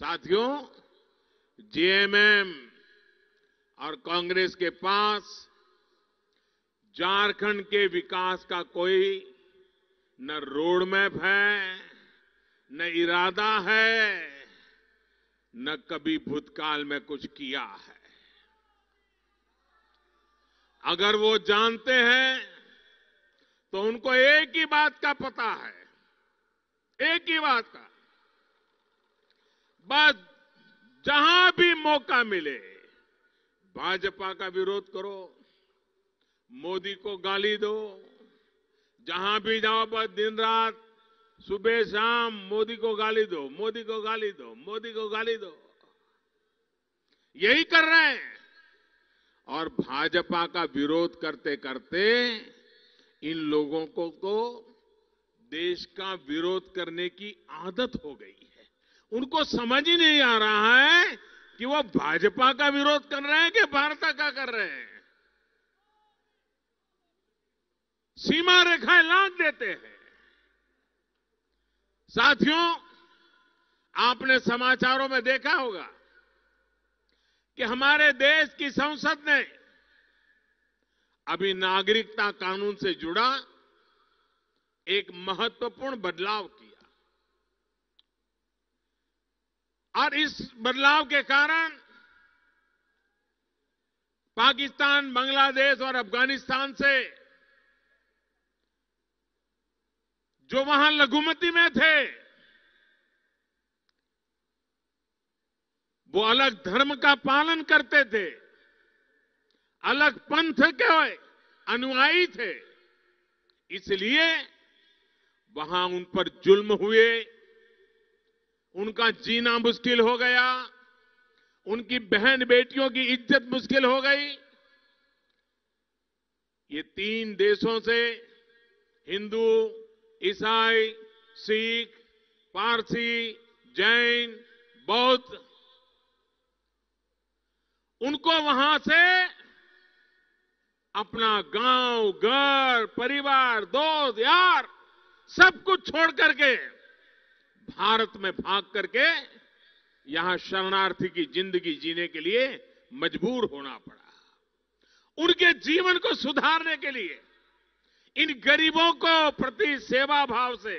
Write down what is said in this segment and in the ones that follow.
साथियों जेएमएम और कांग्रेस के पास झारखंड के विकास का कोई न रोड मैप है न इरादा है न कभी भूतकाल में कुछ किया है अगर वो जानते हैं तो उनको एक ही बात का पता है एक ही बात का बस जहां भी मौका मिले भाजपा का विरोध करो मोदी को गाली दो जहां भी जाओ बस दिन रात सुबह शाम मोदी को गाली दो मोदी को गाली दो मोदी को गाली दो यही कर रहे हैं और भाजपा का विरोध करते करते इन लोगों को, को तो देश का विरोध करने की आदत हो गई उनको समझ ही नहीं आ रहा है कि वो भाजपा का विरोध कर रहे हैं कि भारत का कर रहे हैं सीमा रेखाएं लाद देते हैं साथियों आपने समाचारों में देखा होगा कि हमारे देश की संसद ने अभी नागरिकता कानून से जुड़ा एक महत्वपूर्ण बदलाव किया और इस बदलाव के कारण पाकिस्तान बांग्लादेश और अफगानिस्तान से जो वहां लघुमती में थे वो अलग धर्म का पालन करते थे अलग पंथ के अनुयायी थे इसलिए वहां उन पर जुल्म हुए उनका जीना मुश्किल हो गया उनकी बहन बेटियों की इज्जत मुश्किल हो गई ये तीन देशों से हिंदू ईसाई सिख पारसी जैन बौद्ध उनको वहां से अपना गांव घर परिवार दोस्त यार सब कुछ छोड़ करके भारत में भाग करके यहां शरणार्थी की जिंदगी जीने के लिए मजबूर होना पड़ा उनके जीवन को सुधारने के लिए इन गरीबों को प्रति सेवा भाव से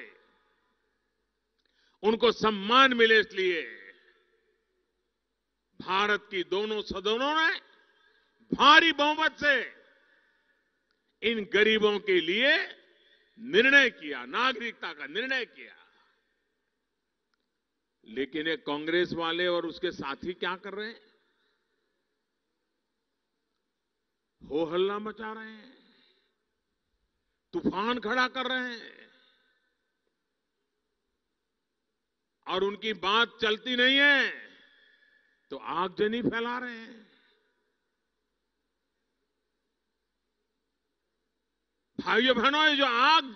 उनको सम्मान मिले इसलिए भारत की दोनों सदनों ने भारी बहुमत से इन गरीबों के लिए निर्णय किया नागरिकता का निर्णय किया लेकिन ये कांग्रेस वाले और उसके साथी क्या कर रहे हैं हो हल्ला मचा रहे हैं तूफान खड़ा कर रहे हैं और उनकी बात चलती नहीं है तो आगजनी फैला रहे हैं भाइयों बहनों जो आग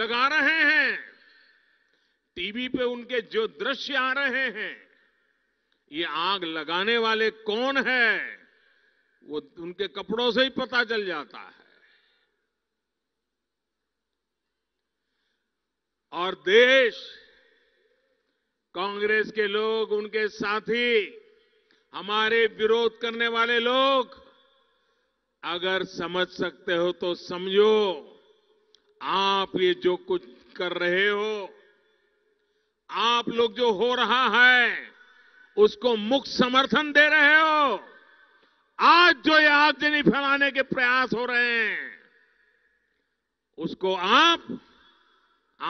लगा रहे हैं टीवी पे उनके जो दृश्य आ रहे हैं ये आग लगाने वाले कौन है वो उनके कपड़ों से ही पता चल जाता है और देश कांग्रेस के लोग उनके साथी हमारे विरोध करने वाले लोग अगर समझ सकते हो तो समझो आप ये जो कुछ कर रहे हो आप लोग जो हो रहा है उसको मुख्य समर्थन दे रहे हो आज जो ये आगजनी फैलाने के प्रयास हो रहे हैं उसको आप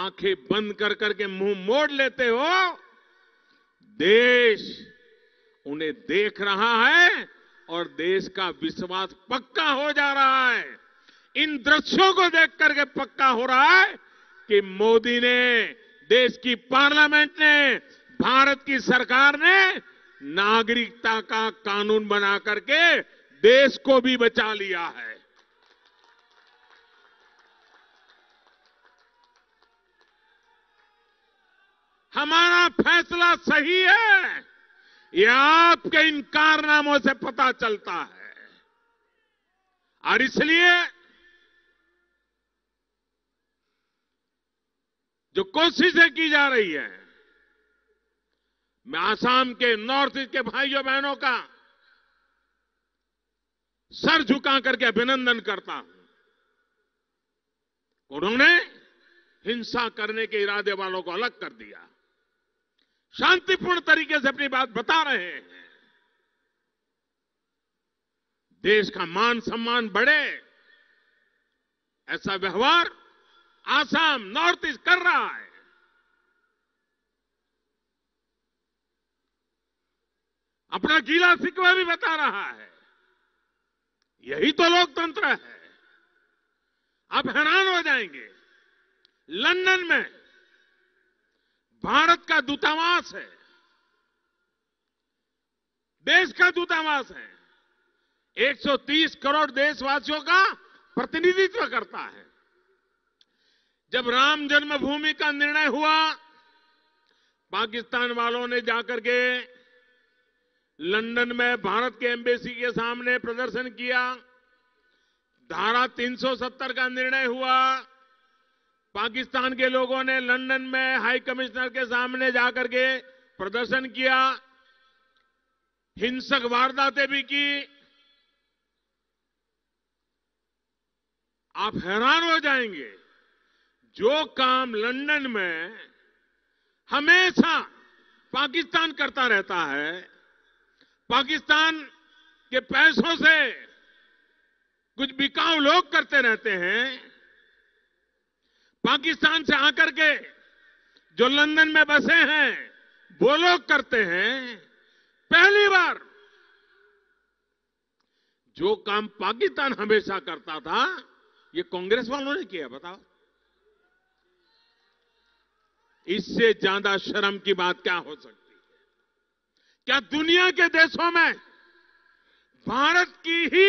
आंखें बंद कर करके मुंह मोड़ लेते हो देश उन्हें देख रहा है और देश का विश्वास पक्का हो जा रहा है इन दृश्यों को देख करके पक्का हो रहा है कि मोदी ने देश की पार्लियामेंट ने भारत की सरकार ने नागरिकता का कानून बना करके देश को भी बचा लिया है हमारा फैसला सही है यह आपके इन कारनामों से पता चलता है और इसलिए जो कोशिशें की जा रही है मैं आसाम के नॉर्थ ईस्ट के भाइयों बहनों का सर झुका करके अभिनंदन करता हूं उन्होंने हिंसा करने के इरादे वालों को अलग कर दिया शांतिपूर्ण तरीके से अपनी बात बता रहे हैं देश का मान सम्मान बढ़े ऐसा व्यवहार आसाम नॉर्थ ईस्ट कर रहा है अपना गीला सिकवा भी बता रहा है यही तो लोकतंत्र है आप हैरान हो जाएंगे लंदन में भारत का दूतावास है देश का दूतावास है 130 करोड़ देशवासियों का प्रतिनिधित्व करता है जब राम जन्मभूमि का निर्णय हुआ पाकिस्तान वालों ने जाकर के लंदन में भारत के एम्बेसी के सामने प्रदर्शन किया धारा 370 का निर्णय हुआ पाकिस्तान के लोगों ने लंदन में हाई कमिश्नर के सामने जाकर के प्रदर्शन किया हिंसक वारदातें भी की आप हैरान हो जाएंगे जो काम लंदन में हमेशा पाकिस्तान करता रहता है पाकिस्तान के पैसों से कुछ बिकाऊ लोग करते रहते हैं पाकिस्तान से आकर के जो लंदन में बसे हैं वो लोग करते हैं पहली बार जो काम पाकिस्तान हमेशा करता था ये कांग्रेस वालों ने किया बताओ इससे ज्यादा शर्म की बात क्या हो सकती है क्या दुनिया के देशों में भारत की ही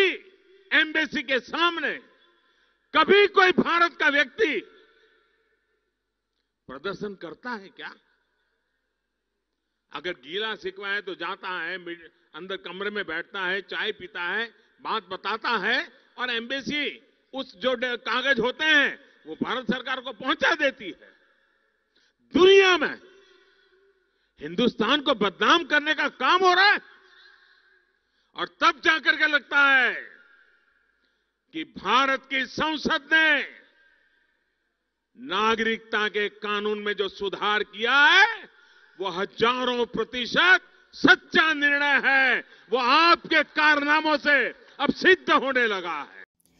एम्बेसी के सामने कभी कोई भारत का व्यक्ति प्रदर्शन करता है क्या अगर गीला सिकवा है तो जाता है अंदर कमरे में बैठता है चाय पीता है बात बताता है और एम्बेसी उस जो कागज होते हैं वो भारत सरकार को पहुंचा देती है दुनिया में हिंदुस्तान को बदनाम करने का काम हो रहा है और तब जाकर के लगता है कि भारत की संसद ने नागरिकता के कानून में जो सुधार किया है वो हजारों प्रतिशत सच्चा निर्णय है वो आपके कारनामों से अब सिद्ध होने लगा है